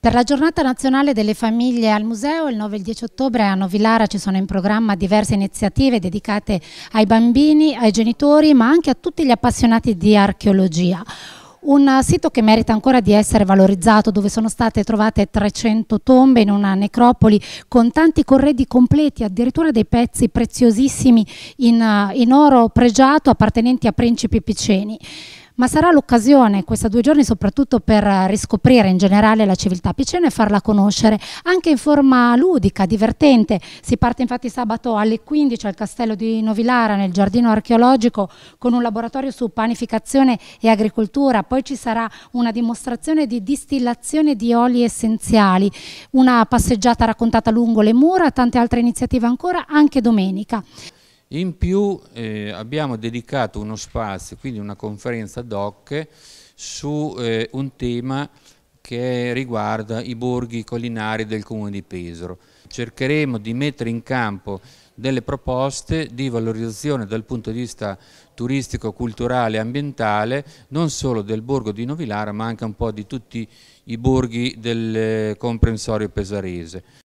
Per la giornata nazionale delle famiglie al museo, il 9 e il 10 ottobre a Novilara ci sono in programma diverse iniziative dedicate ai bambini, ai genitori, ma anche a tutti gli appassionati di archeologia. Un sito che merita ancora di essere valorizzato, dove sono state trovate 300 tombe in una necropoli con tanti corredi completi, addirittura dei pezzi preziosissimi in, eh, in oro pregiato appartenenti a principi piceni ma sarà l'occasione, questi due giorni, soprattutto per riscoprire in generale la civiltà picena e farla conoscere anche in forma ludica, divertente. Si parte infatti sabato alle 15 al castello di Novilara, nel giardino archeologico, con un laboratorio su panificazione e agricoltura. Poi ci sarà una dimostrazione di distillazione di oli essenziali, una passeggiata raccontata lungo le mura, tante altre iniziative ancora, anche domenica. In più eh, abbiamo dedicato uno spazio, quindi una conferenza ad hoc, su eh, un tema che riguarda i borghi collinari del comune di Pesaro. Cercheremo di mettere in campo delle proposte di valorizzazione dal punto di vista turistico, culturale e ambientale, non solo del borgo di Novilara ma anche un po' di tutti i borghi del eh, comprensorio pesarese.